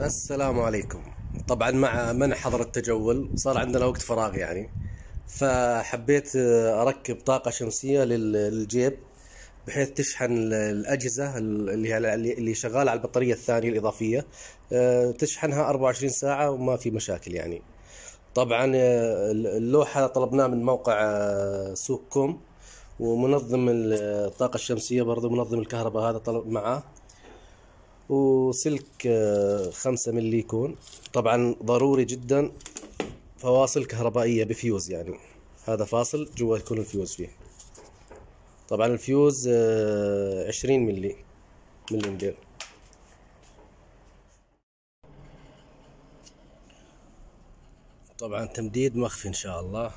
السلام عليكم طبعا مع منع حظر التجول صار عندنا وقت فراغ يعني فحبيت اركب طاقه شمسيه للجيب بحيث تشحن الاجهزه اللي اللي شغاله على البطاريه الثانيه الاضافيه آه، تشحنها 24 ساعه وما في مشاكل يعني طبعا آه، اللوحه طلبناها من موقع آه، سوق كوم ومنظم الطاقه الشمسيه برضه منظم الكهرباء هذا طلب معاه وسلك آه، خمسة ملي يكون طبعا ضروري جدا فواصل كهربائية بفيوز يعني هذا فاصل جوا يكون الفيوز فيه طبعا الفيوز آه، عشرين ملي ملي امبير طبعا تمديد مخفي ان شاء الله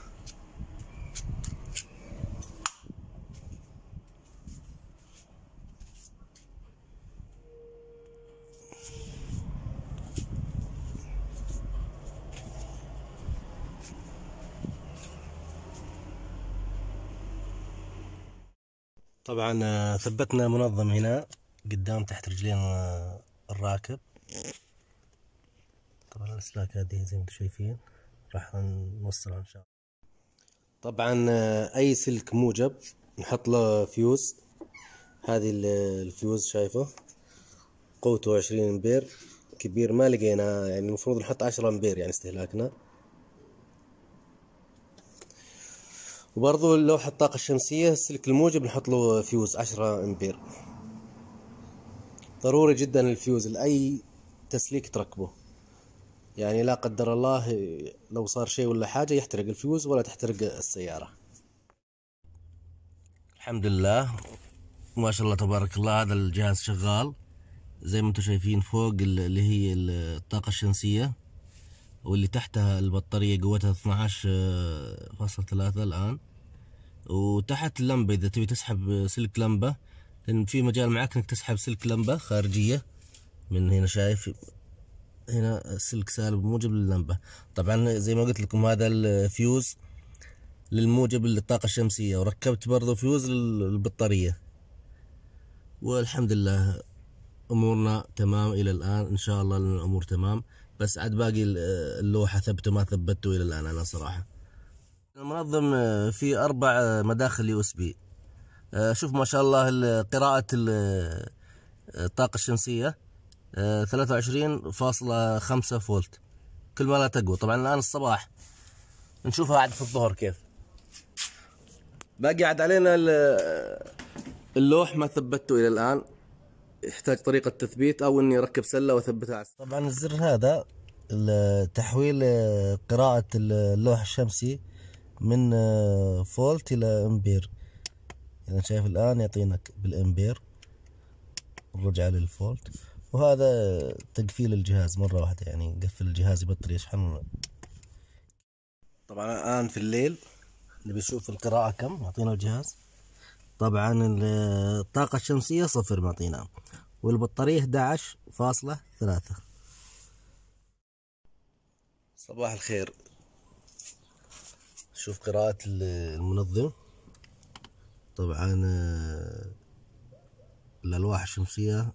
طبعا آه، ثبتنا منظم هنا قدام تحت رجلين آه، الراكب طبعا الاسلاك هذه زي ما انتم شايفين راح نوصلها ان شاء الله طبعا آه، اي سلك موجب نحط له فيوز هذه الفيوز شايفه قوته 20 امبير كبير ما لقينا يعني المفروض نحط 10 امبير يعني استهلاكنا وبرضو لوحة الطاقة الشمسية السلك الموجب نحط له فيوز عشرة امبير ضروري جدا الفيوز لأي تسليك تركبه يعني لا قدر الله لو صار شيء ولا حاجة يحترق الفيوز ولا تحترق السيارة الحمد لله ما شاء الله تبارك الله هذا الجهاز شغال زي ما انتم شايفين فوق اللي هي الطاقة الشمسية واللي تحتها البطارية قوتها 12.3 آه، الآن وتحت اللمبة إذا تبي تسحب سلك لمبة لأن في مجال معك إنك تسحب سلك لمبة خارجية من هنا شايف هنا السلك سالب موجب لللمبة طبعا زي ما قلت لكم هذا الفيوز للموجب للطاقة الشمسية وركبت برضو فيوز للبطارية والحمد لله أمورنا تمام إلى الآن إن شاء الله الأمور تمام بس عاد باقي اللوحه ثبته ما ثبته الى الان انا صراحه المنظم آه، في اربع آه، مداخل يو اس بي آه، شوف ما شاء الله قراءه الطاقه الشمسيه 23.5 فولت كل ما لا تقوى طبعا الان الصباح نشوفها عاد في الظهر كيف باقي عاد علينا اللوح ما ثبته الى الان يحتاج طريقه تثبيت او اني اركب سله واثبتها على طبعا الزر هذا تحويل قراءه اللوح الشمسي من فولت الى امبير اذا شايف الان يعطينك بالامبير الرجعه للفولت وهذا تقفيل الجهاز مره واحده يعني قفل الجهاز يبطل يشحن طبعا الان في الليل نبي نشوف القراءه كم يعطينا الجهاز طبعا الطاقة الشمسية صفر معطينا والبطارية 11.3 فاصلة ثلاثة صباح الخير شوف قراءة المنظم طبعا آه، الألواح الشمسية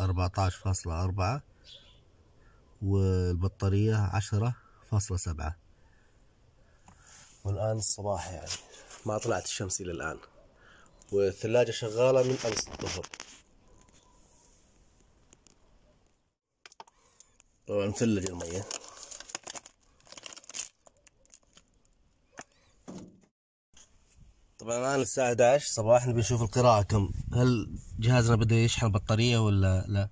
14.4 فاصلة أربعة والبطارية عشرة فاصلة سبعة والآن الصباح يعني ما طلعت الشمس إلى الآن والثلاجة شغالة من أمس الظهر طبعا مثلج المية طبعا الآن الساعة 11 صباحا بنشوف القراءة كم هل جهازنا بدأ يشحن بطارية ولا لا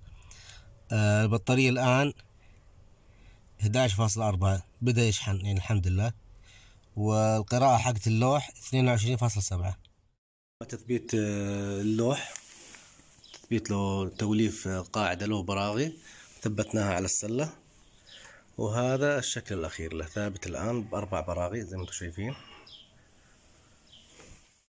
آه البطارية الآن 11.4 بدأ يشحن يعني الحمد لله والقراءة حقت اللوح 22.7 تثبيت آه، اللوح تثبيت له توليف آه، قاعدة له براغي ثبتناها على السلة وهذا الشكل الأخير له ثابت الآن بأربع براغي زي ما انتم شايفين